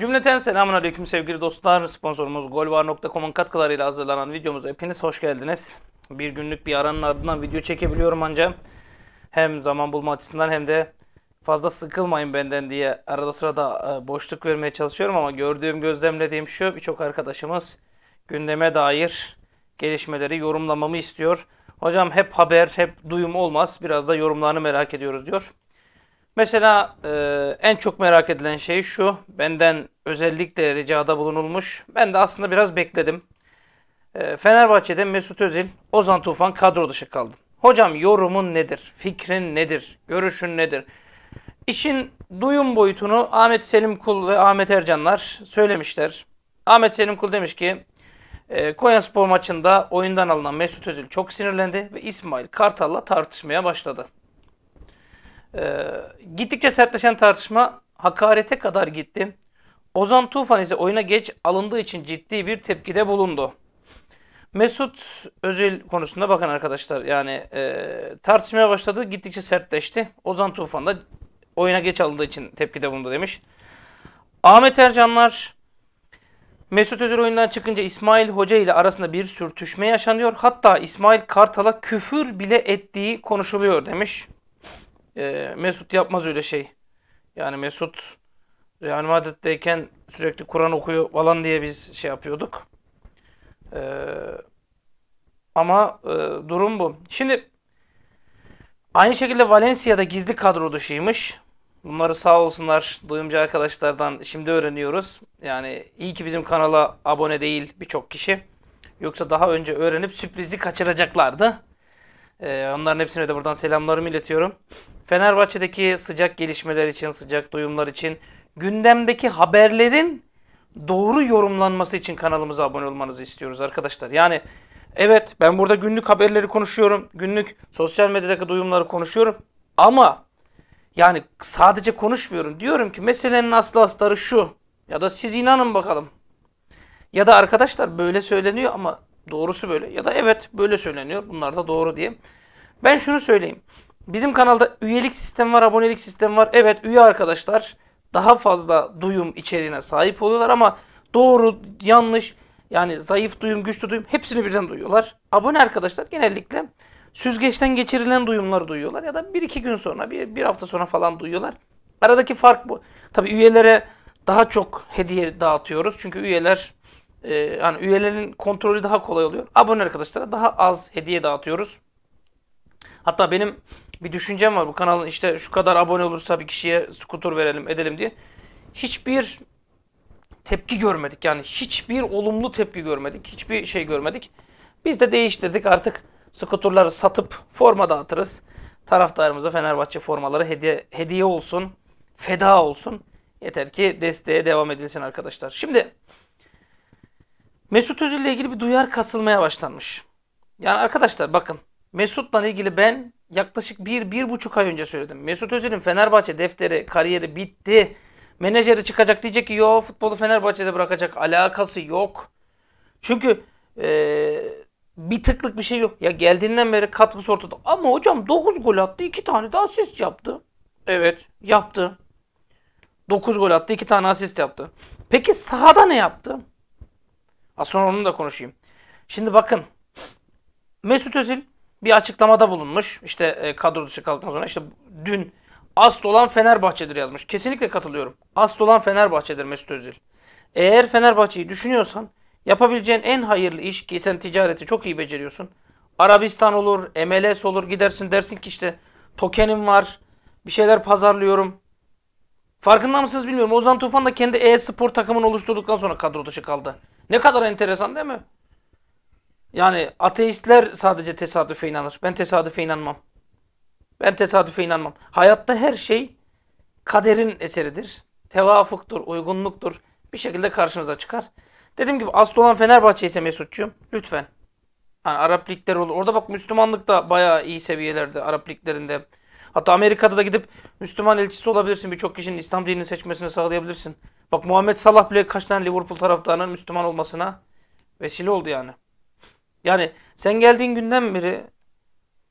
Cümleten selamun aleyküm sevgili dostlar. Sponsorumuz golvar.com'un katkılarıyla hazırlanan videomuz. Hepiniz hoş geldiniz. Bir günlük bir aranın ardından video çekebiliyorum ancak hem zaman bulma açısından hem de fazla sıkılmayın benden diye arada sırada e, boşluk vermeye çalışıyorum ama gördüğüm gözlemlediğim şu birçok arkadaşımız gündeme dair gelişmeleri yorumlamamı istiyor. Hocam hep haber hep duyum olmaz biraz da yorumlarını merak ediyoruz diyor. Mesela e, en çok merak edilen şey şu. Benden özellikle ricada bulunulmuş. Ben de aslında biraz bekledim. E, Fenerbahçe'de Mesut Özil, Ozan Tufan kadro dışı kaldı. Hocam yorumun nedir? Fikrin nedir? Görüşün nedir? İşin duyum boyutunu Ahmet Selimkul ve Ahmet Ercanlar söylemişler. Ahmet Selimkul demiş ki e, Konya Spor maçında oyundan alınan Mesut Özil çok sinirlendi ve İsmail Kartal'la tartışmaya başladı. Ee, gittikçe sertleşen tartışma hakarete kadar gitti. Ozan Tufan ise oyuna geç alındığı için ciddi bir tepkide bulundu. Mesut Özil konusunda bakın arkadaşlar yani e, tartışmaya başladı gittikçe sertleşti. Ozan Tufan da oyuna geç alındığı için tepkide bulundu demiş. Ahmet Ercanlar Mesut Özil oyundan çıkınca İsmail Hoca ile arasında bir sürtüşme yaşanıyor. Hatta İsmail Kartal'a küfür bile ettiği konuşuluyor demiş. E, Mesut yapmaz öyle şey. Yani Mesut Real Madrid'deyken sürekli Kur'an okuyor falan diye biz şey yapıyorduk. E, ama e, durum bu. Şimdi aynı şekilde Valencia'da gizli kadro dışıymış. Bunları sağ olsunlar duyumcu arkadaşlardan şimdi öğreniyoruz. Yani iyi ki bizim kanala abone değil birçok kişi. Yoksa daha önce öğrenip sürprizi kaçıracaklardı. Ee, onların hepsine de buradan selamlarımı iletiyorum. Fenerbahçe'deki sıcak gelişmeler için, sıcak duyumlar için, gündemdeki haberlerin doğru yorumlanması için kanalımıza abone olmanızı istiyoruz arkadaşlar. Yani evet ben burada günlük haberleri konuşuyorum, günlük sosyal medyadaki duyumları konuşuyorum ama yani sadece konuşmuyorum. Diyorum ki meselenin aslı astarı şu ya da siz inanın bakalım. Ya da arkadaşlar böyle söyleniyor ama doğrusu böyle ya da evet böyle söyleniyor bunlar da doğru diye. Ben şunu söyleyeyim. Bizim kanalda üyelik sistemi var, abonelik sistemi var. Evet üye arkadaşlar daha fazla duyum içeriğine sahip oluyorlar ama doğru, yanlış, yani zayıf duyum, güçlü duyum hepsini birden duyuyorlar. Abone arkadaşlar genellikle süzgeçten geçirilen duyumları duyuyorlar ya da bir iki gün sonra, bir bir hafta sonra falan duyuyorlar. Aradaki fark bu. Tabi üyelere daha çok hediye dağıtıyoruz. Çünkü üyeler e, yani üyelerin kontrolü daha kolay oluyor. Abone arkadaşlara daha az hediye dağıtıyoruz. Hatta benim bir düşüncem var. Bu kanalın işte şu kadar abone olursa bir kişiye skutur verelim edelim diye. Hiçbir tepki görmedik. Yani hiçbir olumlu tepki görmedik. Hiçbir şey görmedik. Biz de değiştirdik artık skuturları satıp forma dağıtırız. Taraftarımıza Fenerbahçe formaları hediye, hediye olsun, feda olsun. Yeter ki desteğe devam edilsin arkadaşlar. Şimdi Mesut Özil ile ilgili bir duyar kasılmaya başlanmış. Yani arkadaşlar bakın Mesut'la ilgili ben yaklaşık bir, bir buçuk ay önce söyledim. Mesut Özil'in Fenerbahçe defteri, kariyeri bitti. Menajeri çıkacak diyecek ki yo futbolu Fenerbahçe'de bırakacak. Alakası yok. Çünkü ee, bir tıklık bir şey yok. Ya geldiğinden beri katkısı ortada. Ama hocam 9 gol attı, 2 tane de asist yaptı. Evet, yaptı. 9 gol attı, 2 tane asist yaptı. Peki sahada ne yaptı? Az sonra onu da konuşayım. Şimdi bakın. Mesut Özil bir açıklamada bulunmuş. İşte e, kadro dışı kaldıktan sonra işte dün asıl olan Fenerbahçe'dir yazmış. Kesinlikle katılıyorum. Asıl olan Fenerbahçe'dir Mesut Özil. Eğer Fenerbahçe'yi düşünüyorsan yapabileceğin en hayırlı iş ki sen ticareti çok iyi beceriyorsun. Arabistan olur, MLS olur gidersin dersin ki işte tokenim var, bir şeyler pazarlıyorum. Farkında mısınız bilmiyorum. Ozan Tufan da kendi e-spor takımını oluşturduktan sonra kadro dışı kaldı. Ne kadar enteresan değil mi? Yani ateistler sadece tesadüfe inanır. Ben tesadüfe inanmam. Ben tesadüfe inanmam. Hayatta her şey kaderin eseridir. Tevafuktur, uygunluktur. Bir şekilde karşımıza çıkar. Dediğim gibi asıl olan Fenerbahçe ise Mesut'cuğum. Lütfen. Yani Arap ligleri olur. Orada bak Müslümanlık da bayağı iyi seviyelerde Arap liglerinde. Hatta Amerika'da da gidip Müslüman elçisi olabilirsin. Birçok kişinin İslam dinini seçmesini sağlayabilirsin. Bak Muhammed Salah bile kaç tane Liverpool taraftarının Müslüman olmasına vesile oldu yani. Yani sen geldiğin günden beri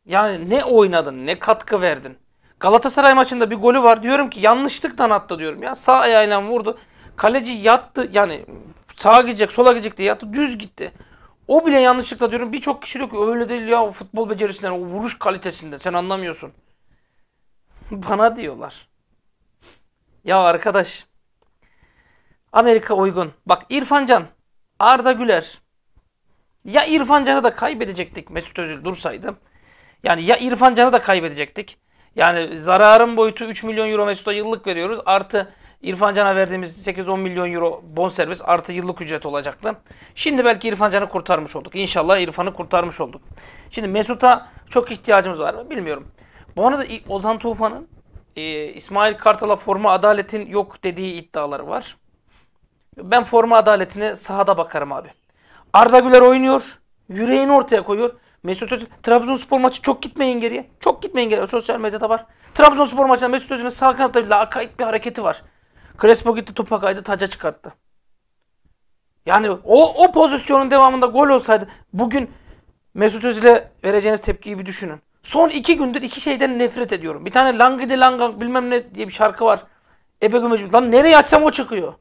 yani ne oynadın, ne katkı verdin. Galatasaray maçında bir golü var. Diyorum ki yanlışlıktan attı diyorum ya. Sağ ayağıyla vurdu. Kaleci yattı. Yani sağa gidecek, sola gidecek diye yattı. Düz gitti. O bile yanlışlıkla diyorum. Birçok kişi diyor ki öyle değil ya o futbol becerisinden, o vuruş kalitesinden. Sen anlamıyorsun. Bana diyorlar. Ya arkadaş. Amerika uygun. Bak İrfan Can, Arda Güler, ya İrfan Can'ı da kaybedecektik Mesut Özil dursaydı. Yani ya İrfan Can'ı da kaybedecektik. Yani zararın boyutu 3 milyon euro Mesut'a yıllık veriyoruz. Artı İrfan Can'a verdiğimiz 8-10 milyon euro bonservis artı yıllık ücret olacaktı. Şimdi belki İrfan Can'ı kurtarmış olduk. İnşallah İrfan'ı kurtarmış olduk. Şimdi Mesut'a çok ihtiyacımız var mı bilmiyorum. Bu arada Ozan Tufan'ın e, İsmail Kartal'a forma adaletin yok dediği iddiaları var. Ben forma adaletine sahada bakarım abi. Arda Güler oynuyor. Yüreğini ortaya koyuyor. Mesut Özil. Trabzonspor maçı çok gitmeyin geriye. Çok gitmeyin geriye. Sosyal medyada var. Trabzonspor maçında Mesut Özil'in sağ kanatta bile arkaik bir hareketi var. Crespo gitti topa kaydı taca çıkarttı. Yani o, o pozisyonun devamında gol olsaydı bugün Mesut Özil'e vereceğiniz tepkiyi bir düşünün. Son iki gündür iki şeyden nefret ediyorum. Bir tane langidi langang bilmem ne diye bir şarkı var. Ebe Gümeci. Lan nereye açsam o çıkıyor.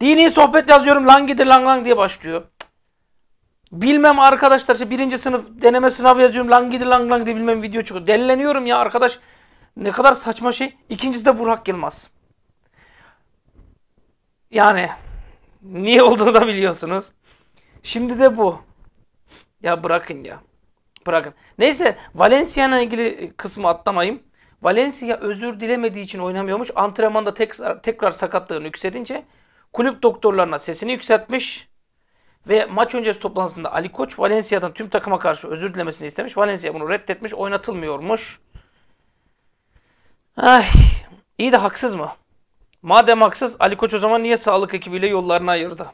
Dini sohbet yazıyorum langidi langang diye başlıyor. Bilmem arkadaşlar işte birinci sınıf deneme sınavı yazıyorum. lan gidi lan lan diye bilmem video çıkıyor. Delleniyorum ya arkadaş. Ne kadar saçma şey. İkincisi de Burak Yılmaz. Yani niye olduğunu da biliyorsunuz. Şimdi de bu. Ya bırakın ya. Bırakın. Neyse Valencia'yla ilgili kısmı atlamayayım. Valencia özür dilemediği için oynamıyormuş. Antrenmanda tekrar, tekrar sakatlığını yükselince kulüp doktorlarına sesini yükseltmiş. Ve maç öncesi toplantısında Ali Koç Valencia'dan tüm takıma karşı özür dilemesini istemiş. Valencia bunu reddetmiş, oynatılmıyormuş. Ay, iyi de haksız mı? Madem haksız Ali Koç o zaman niye sağlık ekibiyle yollarını ayırdı?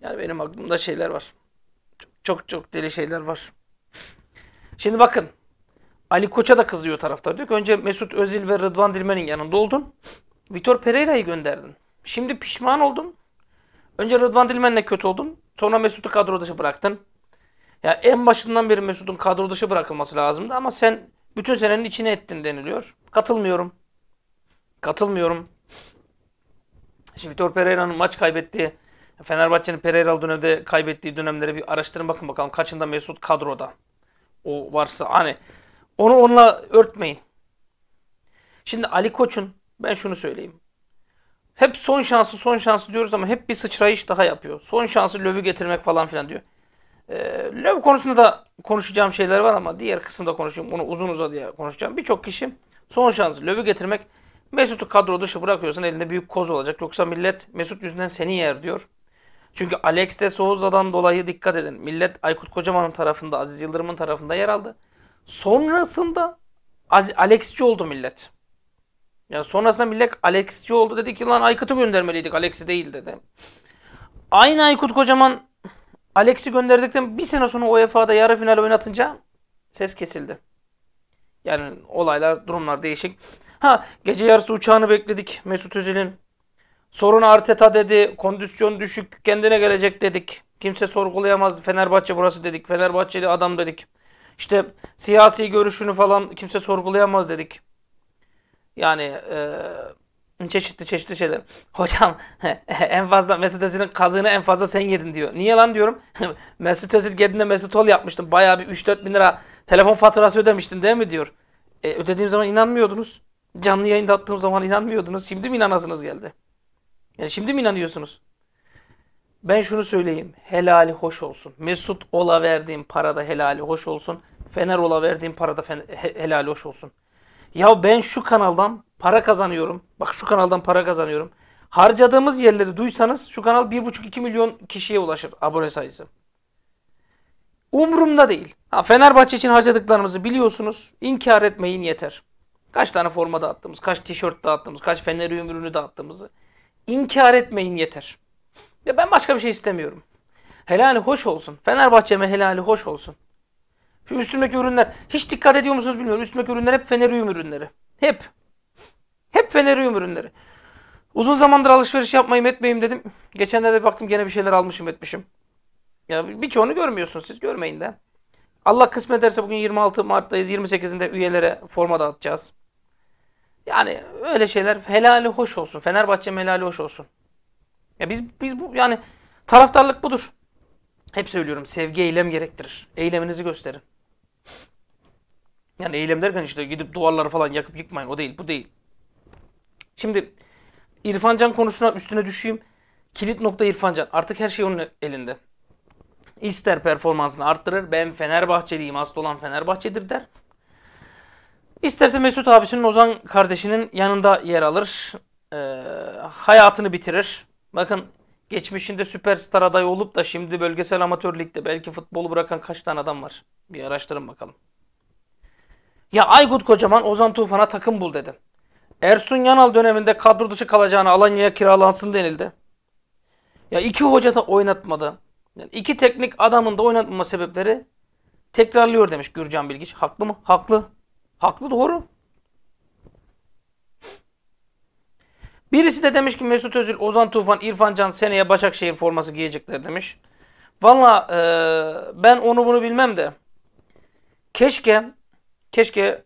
Yani benim aklımda şeyler var. Çok çok, çok deli şeyler var. Şimdi bakın. Ali Koç'a da kızıyor taraftar. Diyor ki önce Mesut Özil ve Rıdvan Dilmen'in yanında oldun. Vitor Pereira'yı gönderdin. Şimdi pişman oldun. Önce Rıdvan Dilmen'le kötü oldum. Sonra Mesut'u kadro dışı bıraktın. Ya en başından beri Mesut'un kadro dışı bırakılması lazımdı ama sen bütün senenin içine ettin deniliyor. Katılmıyorum. Katılmıyorum. Şimdi Vitor Pereira'nın maç kaybettiği, Fenerbahçe'nin Pereira dönemde kaybettiği dönemleri bir araştırın bakın bakalım kaçında Mesut kadroda. O varsa hani onu onunla örtmeyin. Şimdi Ali Koç'un ben şunu söyleyeyim. Hep son şansı son şansı diyoruz ama hep bir sıçrayış daha yapıyor. Son şansı lövü getirmek falan filan diyor. E, ee, löv konusunda da konuşacağım şeyler var ama diğer kısımda konuşayım. Bunu uzun uzadıya konuşacağım. Birçok kişi son şansı lövü getirmek. Mesut'u kadro dışı bırakıyorsan elinde büyük koz olacak. Yoksa millet Mesut yüzünden seni yer diyor. Çünkü Alex de Souza'dan dolayı dikkat edin. Millet Aykut Kocaman'ın tarafında, Aziz Yıldırım'ın tarafında yer aldı. Sonrasında Az Alex'ci oldu millet. Yani sonrasında millet Alex'ci oldu dedi ki lan Aykut'u göndermeliydik Alex'i değil dedi. Aynı Aykut Kocaman Alex'i gönderdikten bir sene sonra UEFA'da yarı final oynatınca ses kesildi. Yani olaylar, durumlar değişik. Ha gece yarısı uçağını bekledik Mesut Özil'in. Sorun Arteta dedi. Kondisyon düşük kendine gelecek dedik. Kimse sorgulayamaz. Fenerbahçe burası dedik. Fenerbahçeli adam dedik. İşte siyasi görüşünü falan kimse sorgulayamaz dedik. Yani e, çeşitli çeşitli şeyler. Hocam en fazla Mesut Özil'in kazığını en fazla sen yedin diyor. Niye lan diyorum. Mesut Özil geldiğinde Mesut Ol yapmıştım. Bayağı bir 3-4 bin lira telefon faturası ödemiştin değil mi diyor. E, ödediğim zaman inanmıyordunuz. Canlı yayında attığım zaman inanmıyordunuz. Şimdi mi inanasınız geldi? Yani şimdi mi inanıyorsunuz? Ben şunu söyleyeyim. Helali hoş olsun. Mesut Ol'a verdiğim parada helali hoş olsun. Fener Ol'a verdiğim parada helali hoş olsun. Ya ben şu kanaldan para kazanıyorum. Bak şu kanaldan para kazanıyorum. Harcadığımız yerleri duysanız şu kanal 1,5-2 milyon kişiye ulaşır abone sayısı. Umrumda değil. Ha, Fenerbahçe için harcadıklarımızı biliyorsunuz. İnkar etmeyin yeter. Kaç tane forma dağıttığımız, kaç tişört dağıttığımız, kaç fener ürünü dağıttığımızı. İnkar etmeyin yeter. Ya ben başka bir şey istemiyorum. Helali hoş olsun. Fenerbahçe'me helali hoş olsun. Şu üstümdeki ürünler hiç dikkat ediyor musunuz bilmiyorum. Üstümdeki ürünler hep Fenerium ürünleri. Hep. Hep Fenerium ürünleri. Uzun zamandır alışveriş yapmayayım etmeyeyim dedim. Geçenlerde baktım gene bir şeyler almışım etmişim. Ya birçoğunu görmüyorsunuz siz görmeyin de. Allah kısmet ederse bugün 26 Mart'tayız. 28'inde üyelere forma dağıtacağız. Yani öyle şeyler helali hoş olsun. Fenerbahçe helali hoş olsun. Ya biz biz bu yani taraftarlık budur. Hep söylüyorum sevgi eylem gerektirir. Eyleminizi gösterin. Yani eylem derken işte gidip duvarları falan yakıp yıkmayın. O değil, bu değil. Şimdi İrfancan konusuna üstüne düşeyim. Kilit nokta İrfancan. Artık her şey onun elinde. İster performansını arttırır. Ben Fenerbahçeliyim. Asıl olan Fenerbahçe'dir der. İsterse Mesut abisinin Ozan kardeşinin yanında yer alır. Ee, hayatını bitirir. Bakın geçmişinde süperstar aday olup da şimdi bölgesel amatör ligde belki futbolu bırakan kaç tane adam var? Bir araştırın bakalım. Ya Aykut Kocaman Ozan Tufan'a takım bul dedi. Ersun Yanal döneminde kadro dışı kalacağını Alanya'ya kiralansın denildi. Ya iki hoca da oynatmadı. Yani iki teknik adamın da oynatmama sebepleri tekrarlıyor demiş Gürcan Bilgiç. Haklı mı? Haklı. Haklı doğru. Birisi de demiş ki Mesut Özil, Ozan Tufan, İrfan Can seneye Başakşehir forması giyecekler demiş. Valla e, ben onu bunu bilmem de keşke Keşke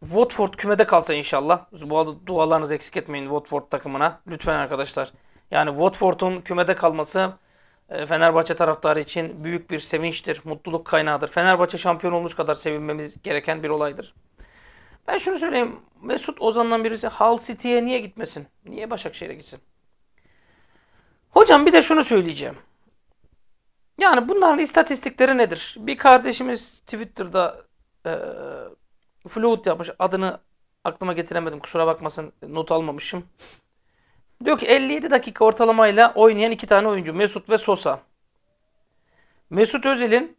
Watford kümede kalsa inşallah. Bu arada dualarınızı eksik etmeyin Watford takımına. Lütfen arkadaşlar. Yani Watford'un kümede kalması e, Fenerbahçe taraftarı için büyük bir sevinçtir, mutluluk kaynağıdır. Fenerbahçe şampiyon olmuş kadar sevinmemiz gereken bir olaydır. Ben şunu söyleyeyim. Mesut Ozan'dan birisi Hull City'ye niye gitmesin? Niye Başakşehir'e gitsin? Hocam bir de şunu söyleyeceğim. Yani bunların istatistikleri nedir? Bir kardeşimiz Twitter'da e, flute yapmış. Adını aklıma getiremedim. Kusura bakmasın. Not almamışım. Diyor ki 57 dakika ortalamayla oynayan iki tane oyuncu. Mesut ve Sosa. Mesut Özil'in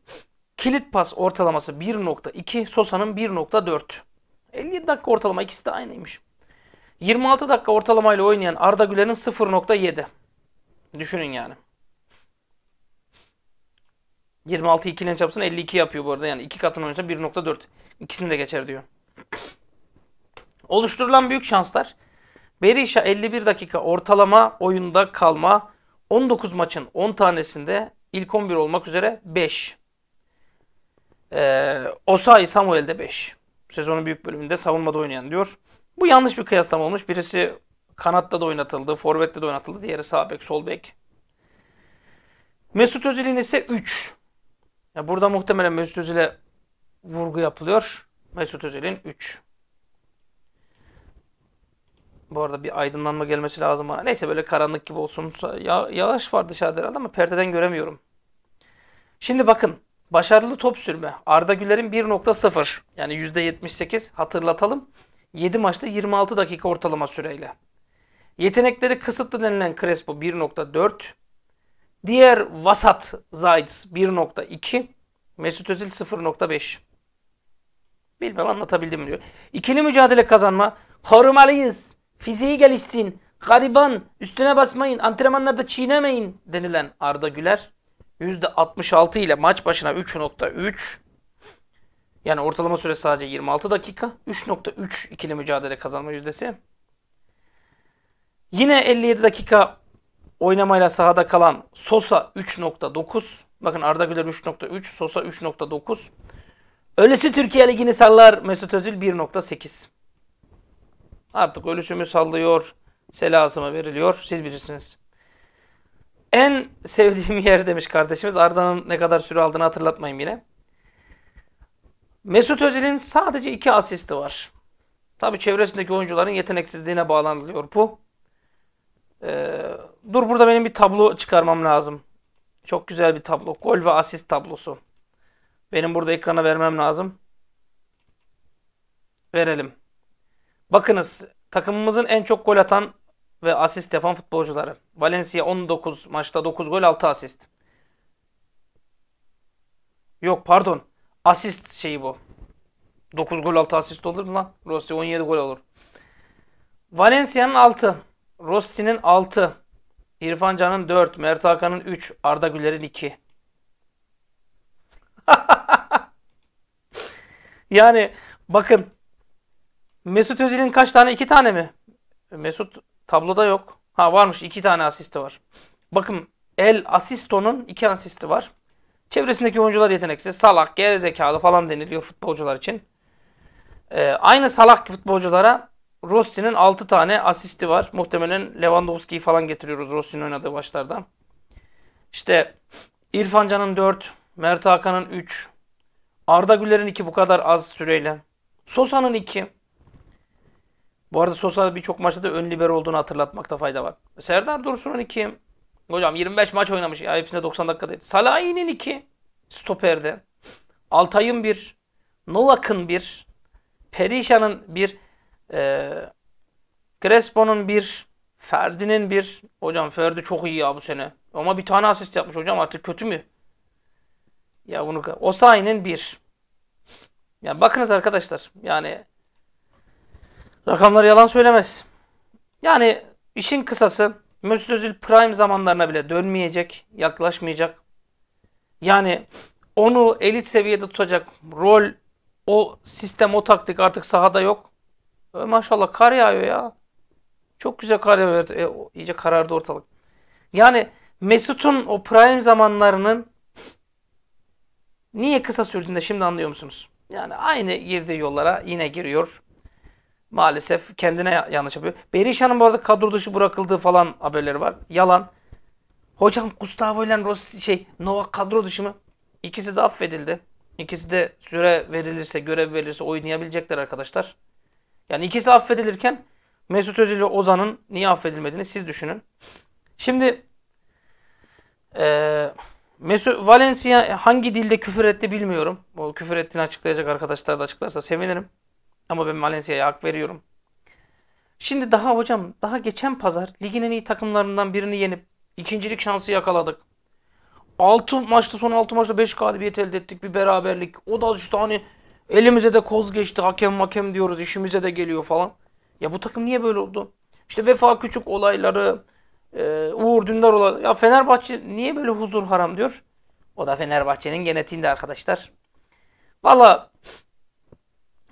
kilit pas ortalaması 1.2. Sosa'nın 1.4. 57 dakika ortalama. ikisi de aynıymış. 26 dakika ortalamayla oynayan Arda Güler'in 0.7. Düşünün yani. 26 2'nin çarpısını 52 yapıyor bu arada. Yani 2 katını oynasa 1.4. İkisini de geçer diyor. Oluşturulan büyük şanslar. Berisha 51 dakika ortalama oyunda kalma. 19 maçın 10 tanesinde ilk 11 olmak üzere 5. Ee, Osayi Samuel de 5. Sezonun büyük bölümünde savunmada oynayan diyor. Bu yanlış bir kıyaslama olmuş. Birisi kanatta da oynatıldı, forvette de oynatıldı. Diğeri sağ bek, sol bek. Mesut Özil'in ise 3. Ya burada muhtemelen Mesut Özil'e vurgu yapılıyor. Mesut Özil'in 3. Bu arada bir aydınlanma gelmesi lazım. bana. Neyse böyle karanlık gibi olsun. Ya, yağış var dışarıda herhalde ama perdeden göremiyorum. Şimdi bakın. Başarılı top sürme. Arda Güler'in 1.0. Yani %78 hatırlatalım. 7 maçta 26 dakika ortalama süreyle. Yetenekleri kısıtlı denilen Crespo 1.4. Diğer vasat Zayt's 1.2, Mesut Özil 0.5. Bilmem anlatabildim mi diyor. İkili mücadele kazanma. Korumalıyız. Fiziği gelişsin. Gariban. Üstüne basmayın. Antrenmanlarda çiğnemeyin denilen Arda Güler. %66 ile maç başına 3.3. Yani ortalama süre sadece 26 dakika. 3.3 ikili mücadele kazanma yüzdesi. Yine 57 dakika oynamayla sahada kalan Sosa 3.9. Bakın Arda Güler 3.3, Sosa 3.9. Ölüsü Türkiye Ligi'ni sallar Mesut Özil 1.8. Artık ölüsü mü sallıyor, selasıma veriliyor siz bilirsiniz. En sevdiğim yer demiş kardeşimiz. Arda'nın ne kadar süre aldığını hatırlatmayın yine. Mesut Özil'in sadece iki asisti var. Tabi çevresindeki oyuncuların yeteneksizliğine bağlanılıyor bu. Ee, Dur burada benim bir tablo çıkarmam lazım. Çok güzel bir tablo. Gol ve asist tablosu. Benim burada ekrana vermem lazım. Verelim. Bakınız takımımızın en çok gol atan ve asist yapan futbolcuları. Valencia 19 maçta 9 gol 6 asist. Yok pardon. Asist şeyi bu. 9 gol 6 asist olur mu lan? Rossi 17 gol olur. Valencia'nın 6. Rossi'nin 6. İrfan Can'ın 4, Mert Hakan'ın 3, Arda Güler'in 2. yani bakın Mesut Özil'in kaç tane? 2 tane mi? Mesut tabloda yok. Ha varmış 2 tane asisti var. Bakın El Asisto'nun 2 asisti var. Çevresindeki oyuncular yeteneksiz, salak, gerizekalı falan deniliyor futbolcular için. Ee, aynı salak futbolculara Rossi'nin 6 tane asisti var. Muhtemelen Lewandowski'yi falan getiriyoruz Rossi'nin oynadığı başlardan. İşte İrfan Can'ın 4, Mert Hakan'ın 3, Arda Güler'in 2 bu kadar az süreyle. Sosa'nın 2. Bu arada Sosa'da birçok maçta da ön liber olduğunu hatırlatmakta fayda var. Serdar Dursun'un 2. Hocam 25 maç oynamış. Ya hepsinde 90 dakikadaydı. Salahi'nin 2. Stoper'de. Altay'ın 1. Novak'ın 1. Perişan'ın 1. E, Crespo'nun bir, Ferdi'nin bir, hocam Ferdi çok iyi ya bu sene. Ama bir tane asist yapmış hocam artık kötü mü? Ya bunu Osayi'nin bir. Ya bakınız arkadaşlar. Yani rakamlar yalan söylemez. Yani işin kısası Mesut Özil prime zamanlarına bile dönmeyecek, yaklaşmayacak. Yani onu elit seviyede tutacak rol, o sistem, o taktik artık sahada yok. Maşallah kar yağıyor ya. Çok güzel kar yağıyor. E, iyice karardı ortalık. Yani Mesut'un o prime zamanlarının niye kısa sürdüğünü şimdi anlıyor musunuz? Yani aynı girdiği yollara yine giriyor. Maalesef kendine yanlış yapıyor. Berisha'nın bu arada kadro dışı bırakıldığı falan haberleri var. Yalan. Hocam Gustavo ile Rossi şey Nova kadro dışı mı? İkisi de affedildi. İkisi de süre verilirse, görev verilirse oynayabilecekler arkadaşlar. Yani ikisi affedilirken Mesut Özil ve Ozan'ın niye affedilmediğini siz düşünün. Şimdi e, Mesut Valencia hangi dilde küfür etti bilmiyorum. O küfür ettiğini açıklayacak arkadaşlar da açıklarsa sevinirim. Ama ben Valencia'ya hak veriyorum. Şimdi daha hocam daha geçen pazar ligin en iyi takımlarından birini yenip ikincilik şansı yakaladık. 6 maçta son 6 maçta 5 galibiyet elde ettik bir beraberlik. O da işte hani Elimize de koz geçti hakem hakem diyoruz işimize de geliyor falan. Ya bu takım niye böyle oldu? İşte Vefa Küçük olayları, e, Uğur Dündar olayları. Ya Fenerbahçe niye böyle huzur haram diyor? O da Fenerbahçe'nin genetiğinde arkadaşlar. Valla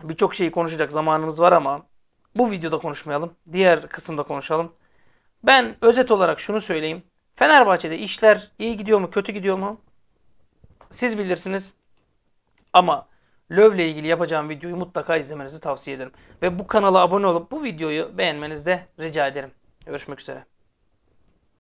birçok şeyi konuşacak zamanımız var ama bu videoda konuşmayalım. Diğer kısımda konuşalım. Ben özet olarak şunu söyleyeyim. Fenerbahçe'de işler iyi gidiyor mu kötü gidiyor mu? Siz bilirsiniz. Ama Löv ile ilgili yapacağım videoyu mutlaka izlemenizi tavsiye ederim. Ve bu kanala abone olup bu videoyu beğenmenizi de rica ederim. Görüşmek üzere.